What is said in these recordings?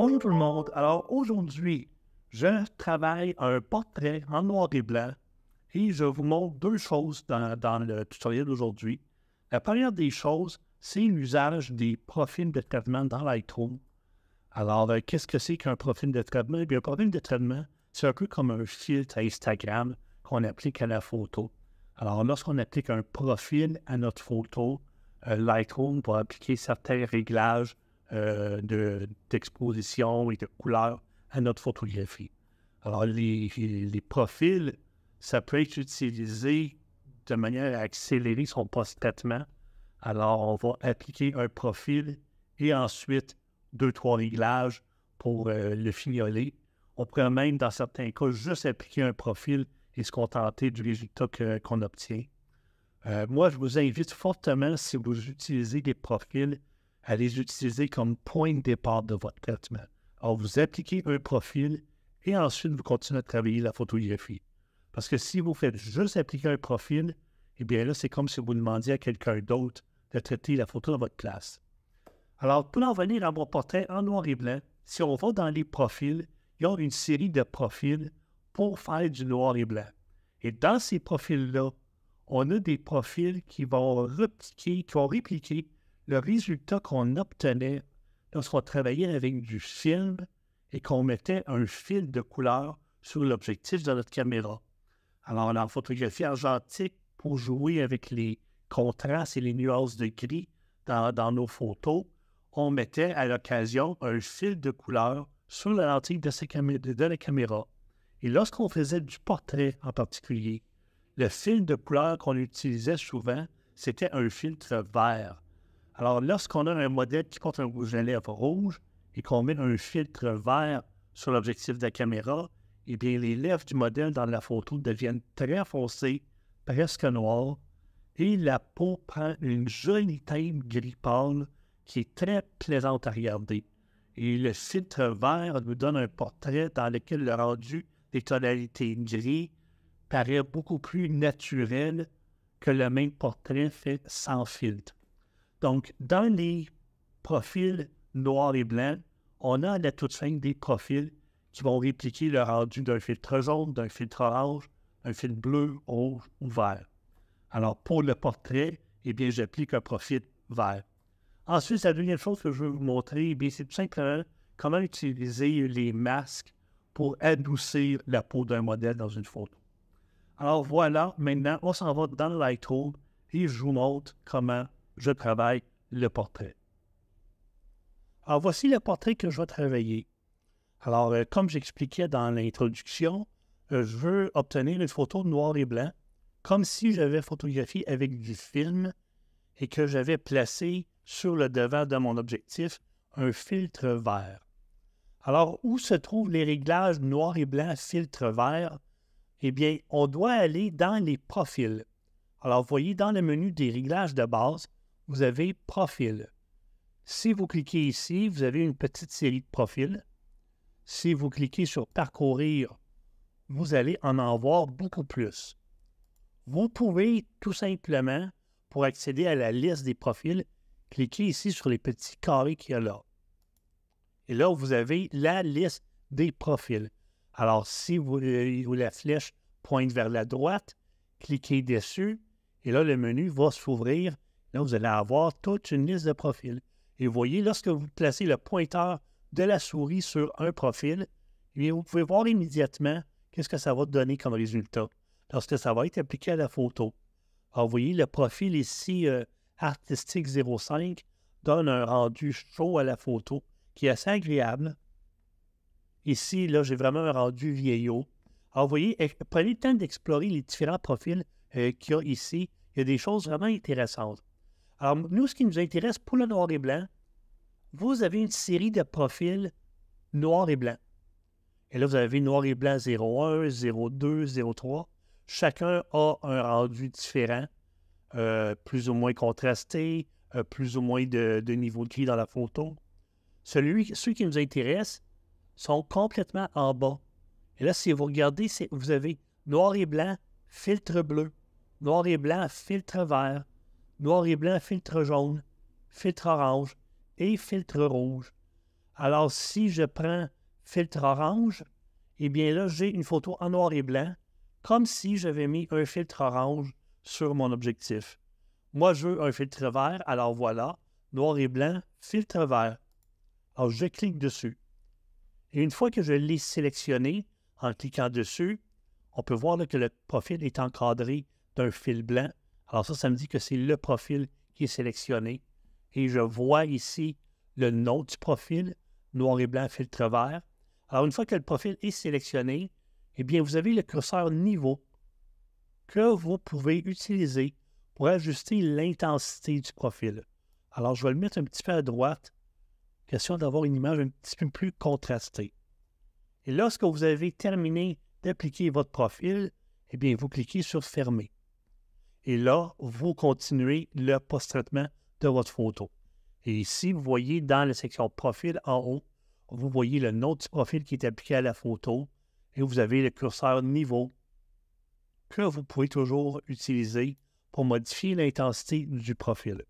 bonjour tout le monde. Alors aujourd'hui, je travaille un portrait en noir et blanc et je vous montre deux choses dans, dans le tutoriel d'aujourd'hui. La première des choses, c'est l'usage des profils de traitement dans Lightroom. Alors, euh, qu'est-ce que c'est qu'un profil de traitement? Eh bien, un profil de traitement, c'est un peu comme un filtre Instagram qu'on applique à la photo. Alors, lorsqu'on applique un profil à notre photo, euh, Lightroom va appliquer certains réglages euh, d'exposition et de couleur à notre photographie. Alors, les, profils, ça peut être utilisé de manière à accélérer son post-traitement. Alors, on va appliquer un profil et ensuite deux, trois réglages pour euh, le fignoler. On pourrait même, dans certains cas, juste appliquer un profil et se contenter du résultat qu'on obtient. Euh, moi, je vous invite fortement, si vous utilisez des profils, à les utiliser comme point de départ de votre traitement. Alors, vous appliquez un profil et ensuite vous continuez à travailler la photographie. Parce que si vous faites juste appliquer un profil, eh bien là, c'est comme si vous demandiez à quelqu'un d'autre de traiter la photo dans votre place. Alors, pour en venir à mon portrait en noir et blanc, si on va dans les profils, il y a une série de profils pour faire du noir et blanc. Et dans ces profils-là, on a des profils qui vont répliquer, qui vont répliquer le résultat qu'on obtenait lorsqu'on travaillait avec du film et qu'on mettait un fil de couleur sur l'objectif de notre caméra. Alors, en photographie argentique, pour jouer avec les contrastes et les nuances de gris dans, nos photos, on mettait à l'occasion un fil de couleur sur la lentille de, de la caméra. Et lorsqu'on faisait du portrait en particulier, le fil de couleur qu'on utilisait souvent, c'était un filtre vert. Alors, lorsqu'on a un modèle qui compte un rouge à rouge et qu'on met un filtre vert sur l'objectif de la caméra, eh bien, les lèvres du modèle dans la photo deviennent très foncées, presque noires, et la peau prend une jolie teinte gris pâle qui est très plaisante à regarder. Et le filtre vert nous donne un portrait dans lequel le rendu des tonalités gris paraît beaucoup plus naturel que le même portrait fait sans filtre. Donc, dans les profils noirs et blancs, on a à la toute fin des profils qui vont répliquer le rendu d'un filtre jaune, d'un filtre orange, d'un filtre bleu, rouge ou vert. Alors, pour le portrait, eh bien, j'applique un profil vert. Ensuite, la deuxième chose que je veux vous montrer, eh bien, c'est tout simplement comment utiliser les masques pour adoucir la peau d'un modèle dans une photo. Alors voilà, maintenant, on s'en va dans Lightroom et je vous montre comment je travaille le portrait. Alors, ah, voici le portrait que je vais travailler. Alors, euh, comme j'expliquais dans l'introduction, euh, je veux obtenir une photo noir et blanc, comme si j'avais photographié avec du film et que j'avais placé sur le devant de mon objectif un filtre vert. Alors, où se trouvent les réglages noir et blanc filtre vert? Eh bien, on doit aller dans les profils. Alors, vous voyez, dans le menu des réglages de base, vous avez Profil. Si vous cliquez ici, vous avez une petite série de profils. Si vous cliquez sur Parcourir, vous allez en avoir beaucoup plus. Vous pouvez tout simplement, pour accéder à la liste des profils, cliquer ici sur les petits carrés qu'il y a là. Et là, vous avez la liste des profils. Alors, si vous, euh, la flèche pointe vers la droite, cliquez dessus et là, le menu va s'ouvrir Là, vous allez avoir toute une liste de profils. Et vous voyez, lorsque vous placez le pointeur de la souris sur un profil, eh vous pouvez voir immédiatement qu'est-ce que ça va donner comme résultat lorsque ça va être appliqué à la photo. Alors, vous voyez, le profil ici, euh, Artistique 05, donne un rendu chaud à la photo qui est assez agréable. Ici, là, j'ai vraiment un rendu vieillot. Alors, vous voyez, eh, prenez le temps d'explorer les différents profils euh, qu'il y a ici. Il y a des choses vraiment intéressantes. Alors, nous, ce qui nous intéresse pour le noir et blanc, vous avez une série de profils noir et blanc. Et là, vous avez noir et blanc 01, 02, 03. Chacun a un rendu différent, euh, plus ou moins contrasté, euh, plus ou moins de, niveau de gris dans la photo. Celui, ceux qui nous intéressent sont complètement en bas. Et là, si vous regardez, vous avez noir et blanc, filtre bleu, noir et blanc, filtre vert, noir et blanc, filtre jaune, filtre orange et filtre rouge. Alors, si je prends filtre orange, eh bien là, j'ai une photo en noir et blanc, comme si j'avais mis un filtre orange sur mon objectif. Moi, je veux un filtre vert, alors voilà, noir et blanc, filtre vert. Alors, je clique dessus. Et une fois que je l'ai sélectionné, en cliquant dessus, on peut voir que le profil est encadré d'un fil blanc alors ça, ça me dit que c'est le profil qui est sélectionné. Et je vois ici le nom du profil, noir et blanc, filtre vert. Alors une fois que le profil est sélectionné, eh bien, vous avez le curseur niveau que vous pouvez utiliser pour ajuster l'intensité du profil. Alors, je vais le mettre un petit peu à droite, question d'avoir une image un petit peu plus contrastée. Et lorsque vous avez terminé d'appliquer votre profil, eh bien, vous cliquez sur Fermer. Et là, vous continuez le post-traitement de votre photo. Et ici, vous voyez dans la section profil en haut, vous voyez le nom du profil qui est appliqué à la photo et vous avez le curseur niveau que vous pouvez toujours utiliser pour modifier l'intensité du profil.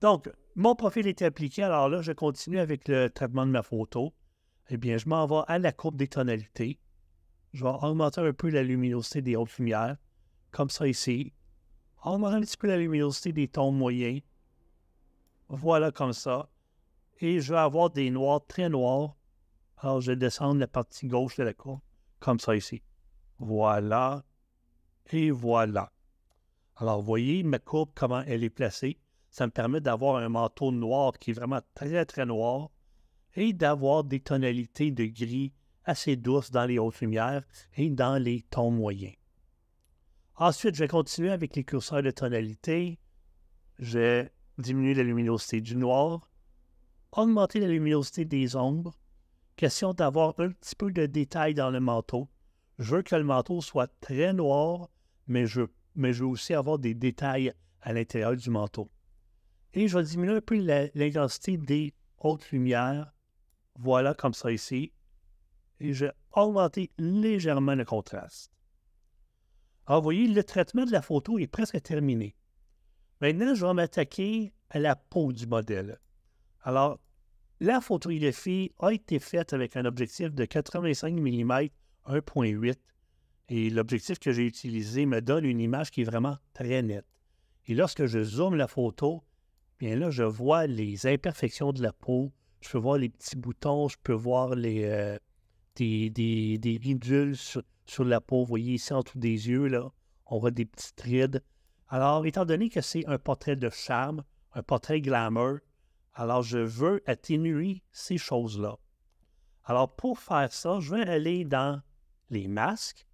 Donc, mon profil est appliqué. Alors là, je continue avec le traitement de ma photo. Eh bien, je m'en vais à la courbe des tonalités. Je vais augmenter un peu la luminosité des hautes lumières, comme ça ici on rendre un petit peu la luminosité des tons moyens. Voilà comme ça. Et je vais avoir des noirs très noirs. Alors, je vais descendre la partie gauche de la courbe, comme ça ici. Voilà. Et voilà. Alors, vous voyez ma courbe, comment elle est placée. Ça me permet d'avoir un manteau noir qui est vraiment très, très noir et d'avoir des tonalités de gris assez douces dans les hautes lumières et dans les tons moyens. Ensuite, je vais continuer avec les curseurs de tonalité. Je vais diminuer la luminosité du noir, augmenter la luminosité des ombres. Question d'avoir un petit peu de détails dans le manteau. Je veux que le manteau soit très noir, mais je, mais je veux aussi avoir des détails à l'intérieur du manteau. Et je vais diminuer un peu l'intensité des hautes lumières. Voilà, comme ça ici. Et je vais augmenter légèrement le contraste vous voyez, le traitement de la photo est presque terminé. Maintenant, je vais m'attaquer à la peau du modèle. Alors, la photographie a été faite avec un objectif de 85 mm 1.8 et l'objectif que j'ai utilisé me donne une image qui est vraiment très nette. Et lorsque je zoome la photo, bien là, je vois les imperfections de la peau, je peux voir les petits boutons, je peux voir les, euh, des, des ridules sur, sur la peau. Vous voyez ici en dessous des yeux, là, on voit des petites rides. Alors, étant donné que c'est un portrait de charme, un portrait glamour, alors je veux atténuer ces choses-là. Alors, pour faire ça, je vais aller dans les masques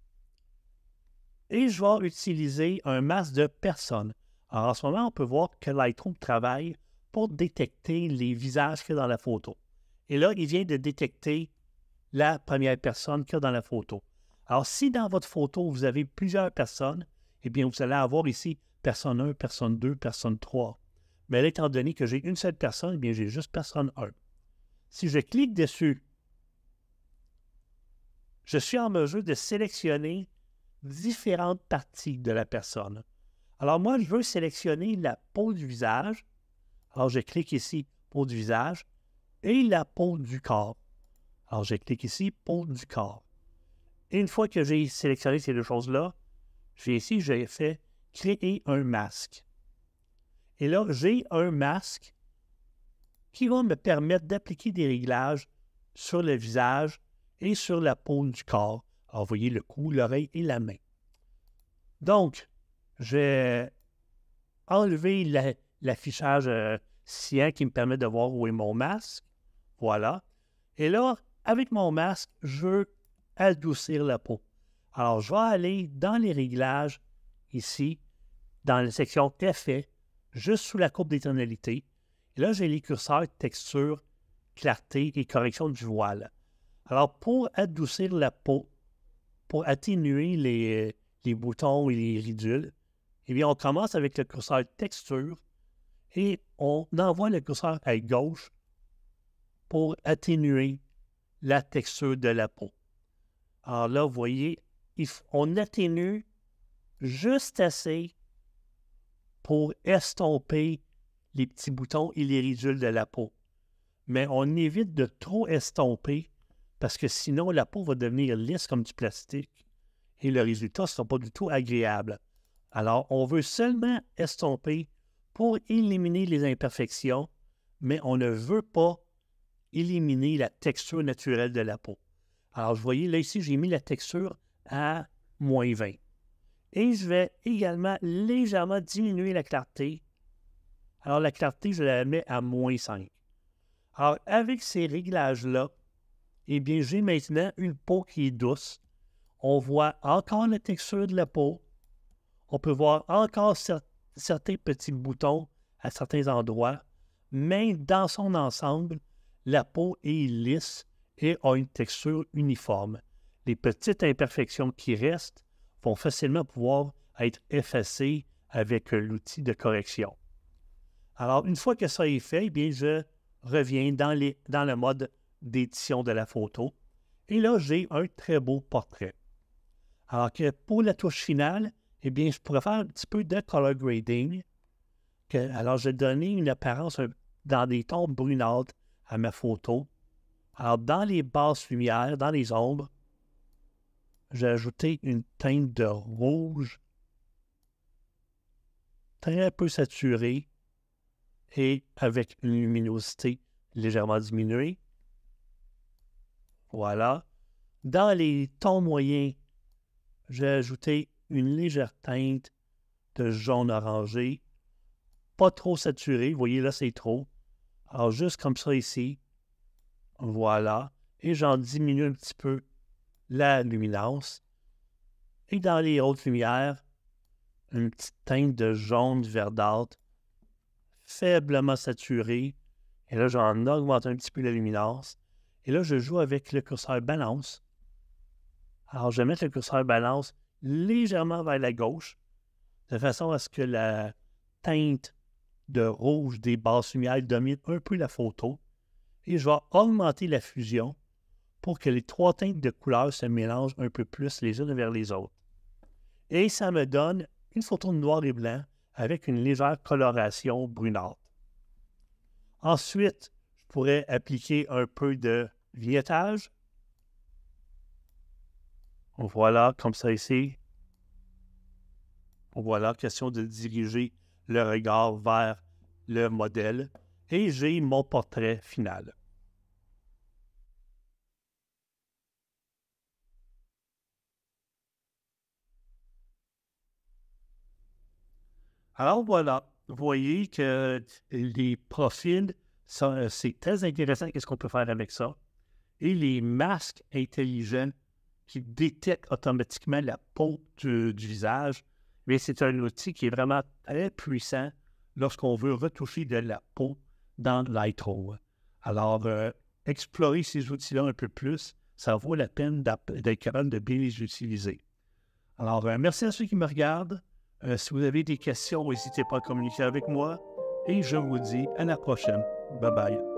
et je vais utiliser un masque de personne. Alors, en ce moment, on peut voir que Lightroom travaille pour détecter les visages qu'il y a dans la photo. Et là, il vient de détecter la première personne qu'il y a dans la photo. Alors, si dans votre photo, vous avez plusieurs personnes, eh bien, vous allez avoir ici personne 1, personne 2, personne 3. Mais étant donné que j'ai une seule personne, eh bien, j'ai juste personne 1. Si je clique dessus, je suis en mesure de sélectionner différentes parties de la personne. Alors, moi, je veux sélectionner la peau du visage. Alors, je clique ici, peau du visage, et la peau du corps. Alors, je clique ici, peau du corps. Et une fois que j'ai sélectionné ces deux choses-là, j'ai ici, j'ai fait créer un masque. Et là, j'ai un masque qui va me permettre d'appliquer des réglages sur le visage et sur la peau du corps. Alors, vous voyez le cou, l'oreille et la main. Donc, j'ai enlevé l'affichage sien euh, qui me permet de voir où est mon masque. Voilà. Et là, avec mon masque, je adoucir la peau. Alors, je vais aller dans les réglages, ici, dans la section effet », juste sous la courbe d'éternalité. Et là, j'ai les curseurs texture, clarté et correction du voile. Alors, pour adoucir la peau, pour atténuer les, euh, les boutons et les ridules, eh bien, on commence avec le curseur texture et on envoie le curseur à gauche pour atténuer la texture de la peau. Alors ah, là, vous voyez, on atténue juste assez pour estomper les petits boutons et les ridules de la peau. Mais on évite de trop estomper parce que sinon la peau va devenir lisse comme du plastique et le résultat ne sera pas du tout agréable. Alors on veut seulement estomper pour éliminer les imperfections, mais on ne veut pas éliminer la texture naturelle de la peau. Alors, vous voyez, là, ici, j'ai mis la texture à moins 20. Et je vais également légèrement diminuer la clarté. Alors, la clarté, je la mets à moins 5. Alors, avec ces réglages-là, eh bien, j'ai maintenant une peau qui est douce. On voit encore la texture de la peau. On peut voir encore certains petits boutons à certains endroits. Mais dans son ensemble, la peau est lisse et a une texture uniforme. Les petites imperfections qui restent vont facilement pouvoir être effacées avec l'outil de correction. Alors, une fois que ça est fait, eh bien, je reviens dans, le mode d'édition de la photo. Et là, j'ai un très beau portrait. Alors que pour la touche finale, eh bien, je pourrais faire un petit peu de color grading. Que, alors, je vais donner une apparence euh, dans des tons brunâtres à ma photo alors, dans les basses lumières, dans les ombres, j'ai ajouté une teinte de rouge très peu saturée et avec une luminosité légèrement diminuée. Voilà. Dans les tons moyens, j'ai ajouté une légère teinte de jaune orangé, pas trop saturée. Vous voyez là, c'est trop. Alors, juste comme ça ici, voilà. Et j'en diminue un petit peu la luminance. Et dans les hautes lumières, une petite teinte de jaune verdâtre, faiblement saturée. Et là, j'en augmente un petit peu la luminance. Et là, je joue avec le curseur balance. Alors, je vais mettre le curseur balance légèrement vers la gauche, de façon à ce que la teinte de rouge des basses lumières domine un peu la photo et je vais augmenter la fusion pour que les trois teintes de couleurs se mélangent un peu plus les unes vers les autres. Et ça me donne une photo de noir et blanc avec une légère coloration brunâtre. Ensuite, je pourrais appliquer un peu de vignettage. Voilà, comme ça ici. Voilà, question de diriger le regard vers le modèle. Et j'ai mon portrait final. Alors voilà, vous voyez que les profils, euh, c'est très intéressant, qu'est-ce qu'on peut faire avec ça. Et les masques intelligents qui détectent automatiquement la peau du, visage, mais c'est un outil qui est vraiment très puissant lorsqu'on veut retoucher de la peau dans Lightroom. Alors, euh, explorer ces outils-là un peu plus, ça vaut la peine d'être capable de bien les utiliser. Alors, euh, merci à ceux qui me regardent. Euh, si vous avez des questions, n'hésitez pas à communiquer avec moi. Et je vous dis à la prochaine. Bye bye.